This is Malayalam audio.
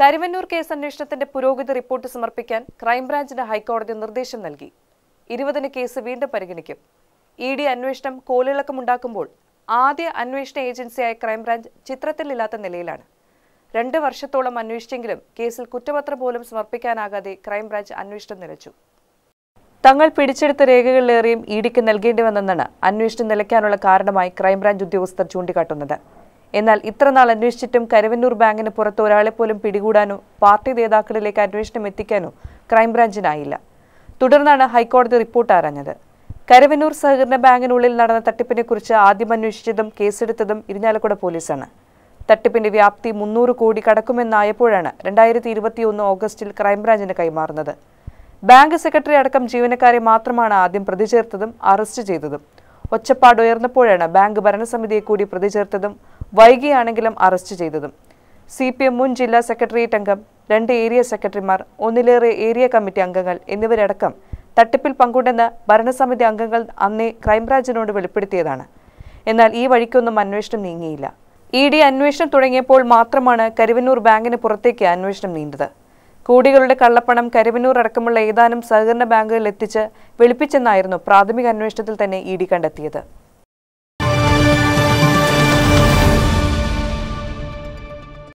കരുവന്നൂർ കേസ് അന്വേഷണത്തിന്റെ പുരോഗതി റിപ്പോർട്ട് സമർപ്പിക്കാൻ ക്രൈംബ്രാഞ്ചിന് ഹൈക്കോടതി നിർദ്ദേശം നൽകി ഇരുപതിന് കേസ് വീണ്ടും പരിഗണിക്കും ഇ ഡി അന്വേഷണം കോലിളക്കമുണ്ടാക്കുമ്പോൾ ആദ്യ അന്വേഷണ ഏജൻസിയായ ക്രൈംബ്രാഞ്ച് ചിത്രത്തിലില്ലാത്ത നിലയിലാണ് രണ്ട് വർഷത്തോളം അന്വേഷിച്ചെങ്കിലും കേസിൽ കുറ്റപത്രം പോലും സമർപ്പിക്കാനാകാതെ ക്രൈംബ്രാഞ്ച് അന്വേഷണം നിലച്ചു തങ്ങൾ പിടിച്ചെടുത്ത രേഖകളിലേറെയും ഇഡിക്ക് നൽകേണ്ടി വന്നെന്നാണ് അന്വേഷണം നിലയ്ക്കാനുള്ള കാരണമായി ക്രൈംബ്രാഞ്ച് ഉദ്യോഗസ്ഥർ ചൂണ്ടിക്കാട്ടുന്നത് എന്നാൽ ഇത്രനാൾ അന്വേഷിച്ചിട്ടും കരുവന്നൂർ ബാങ്കിന് പുറത്ത് ഒരാളെ പോലും പിടികൂടാനോ പാർട്ടി നേതാക്കളിലേക്ക് അന്വേഷണം എത്തിക്കാനോ ക്രൈംബ്രാഞ്ചിനായില്ല തുടർന്നാണ് ഹൈക്കോടതി റിപ്പോർട്ട് ആരാഞ്ഞത് കരുവന്നൂർ സഹകരണ ബാങ്കിനുള്ളിൽ നടന്ന തട്ടിപ്പിനെക്കുറിച്ച് ആദ്യം അന്വേഷിച്ചതും കേസെടുത്തതും ഇരിഞ്ഞാലക്കുട പോലീസാണ് തട്ടിപ്പിന്റെ വ്യാപ്തി മുന്നൂറ് കോടി കടക്കുമെന്നായപ്പോഴാണ് രണ്ടായിരത്തി ഇരുപത്തിയൊന്ന് ഓഗസ്റ്റിൽ ക്രൈംബ്രാഞ്ചിന് കൈമാറുന്നത് ബാങ്ക് സെക്രട്ടറി അടക്കം ജീവനക്കാരെ മാത്രമാണ് ആദ്യം പ്രതിചേർത്തതും അറസ്റ്റ് ചെയ്തതും ഒച്ചപ്പാടുയർന്നപ്പോഴാണ് ബാങ്ക് ഭരണസമിതിയെ കൂടി പ്രതിചേർത്തതും വൈകിയാണെങ്കിലും അറസ്റ്റ് ചെയ്തതും സി പി എം മുൻ ജില്ലാ സെക്രട്ടേറിയറ്റ് അംഗം രണ്ട് ഏരിയ സെക്രട്ടറിമാർ ഒന്നിലേറെ ഏരിയ കമ്മിറ്റി അംഗങ്ങൾ എന്നിവരടക്കം തട്ടിപ്പിൽ പങ്കുണ്ടെന്ന് ഭരണസമിതി അംഗങ്ങൾ അന്നേ ക്രൈംബ്രാഞ്ചിനോട് വെളിപ്പെടുത്തിയതാണ് എന്നാൽ ഈ വഴിക്കൊന്നും അന്വേഷണം നീങ്ങിയില്ല ഇ ഡി അന്വേഷണം തുടങ്ങിയപ്പോൾ മാത്രമാണ് കരുവന്നൂർ ബാങ്കിന് പുറത്തേക്ക് അന്വേഷണം നീണ്ടത് കോടികളുടെ കള്ളപ്പണം കരുവന്നൂർ അടക്കമുള്ള ഏതാനും സഹകരണ ബാങ്കുകളിൽ എത്തിച്ച് വെളുപ്പിച്ചെന്നായിരുന്നു പ്രാഥമിക അന്വേഷണത്തിൽ തന്നെ ഇ ഡി കണ്ടെത്തിയത്